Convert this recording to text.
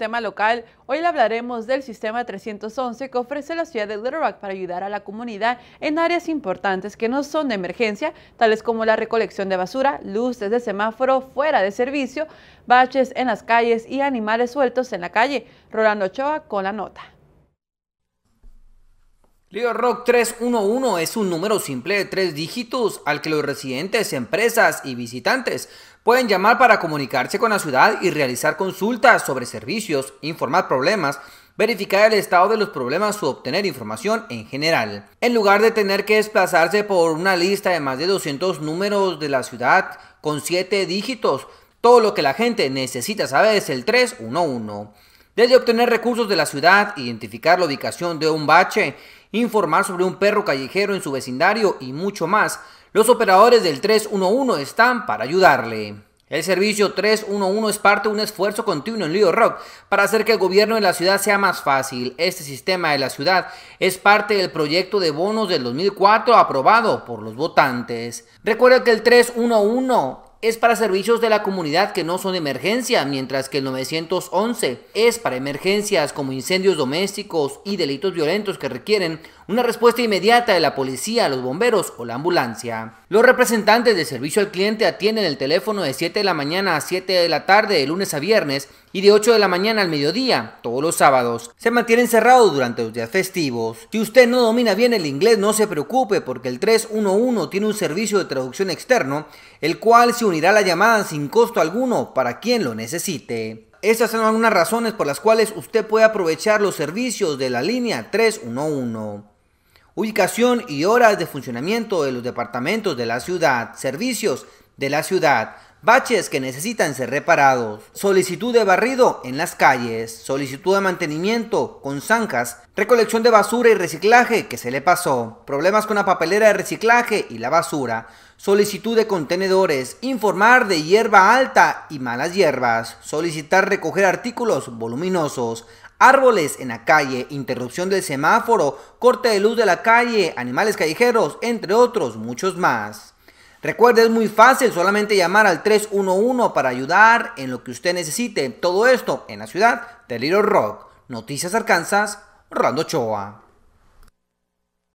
tema local, hoy le hablaremos del sistema 311 que ofrece la ciudad de Little Rock para ayudar a la comunidad en áreas importantes que no son de emergencia, tales como la recolección de basura, luces de semáforo fuera de servicio, baches en las calles y animales sueltos en la calle. Rolando Ochoa con la nota. Little Rock 311 es un número simple de tres dígitos al que los residentes, empresas y visitantes pueden llamar para comunicarse con la ciudad y realizar consultas sobre servicios, informar problemas, verificar el estado de los problemas o obtener información en general. En lugar de tener que desplazarse por una lista de más de 200 números de la ciudad con 7 dígitos, todo lo que la gente necesita saber es el 311. Desde obtener recursos de la ciudad, identificar la ubicación de un bache, informar sobre un perro callejero en su vecindario y mucho más, los operadores del 311 están para ayudarle. El servicio 311 es parte de un esfuerzo continuo en Little Rock para hacer que el gobierno de la ciudad sea más fácil. Este sistema de la ciudad es parte del proyecto de bonos del 2004 aprobado por los votantes. Recuerda que el 311 es para servicios de la comunidad que no son de emergencia, mientras que el 911 es para emergencias como incendios domésticos y delitos violentos que requieren una respuesta inmediata de la policía, los bomberos o la ambulancia. Los representantes de servicio al cliente atienden el teléfono de 7 de la mañana a 7 de la tarde de lunes a viernes y de 8 de la mañana al mediodía, todos los sábados. Se mantienen cerrados durante los días festivos. Si usted no domina bien el inglés, no se preocupe porque el 311 tiene un servicio de traducción externo, el cual si unirá la llamada sin costo alguno para quien lo necesite. Estas son algunas razones por las cuales usted puede aprovechar los servicios de la línea 311. Ubicación y horas de funcionamiento de los departamentos de la ciudad, servicios de la ciudad, baches que necesitan ser reparados, solicitud de barrido en las calles, solicitud de mantenimiento con zanjas, recolección de basura y reciclaje que se le pasó, problemas con la papelera de reciclaje y la basura, solicitud de contenedores, informar de hierba alta y malas hierbas, solicitar recoger artículos voluminosos, árboles en la calle, interrupción del semáforo, corte de luz de la calle, animales callejeros, entre otros muchos más. Recuerde, es muy fácil, solamente llamar al 311 para ayudar en lo que usted necesite. Todo esto en la ciudad de Little Rock. Noticias Arkansas, Rando Choa.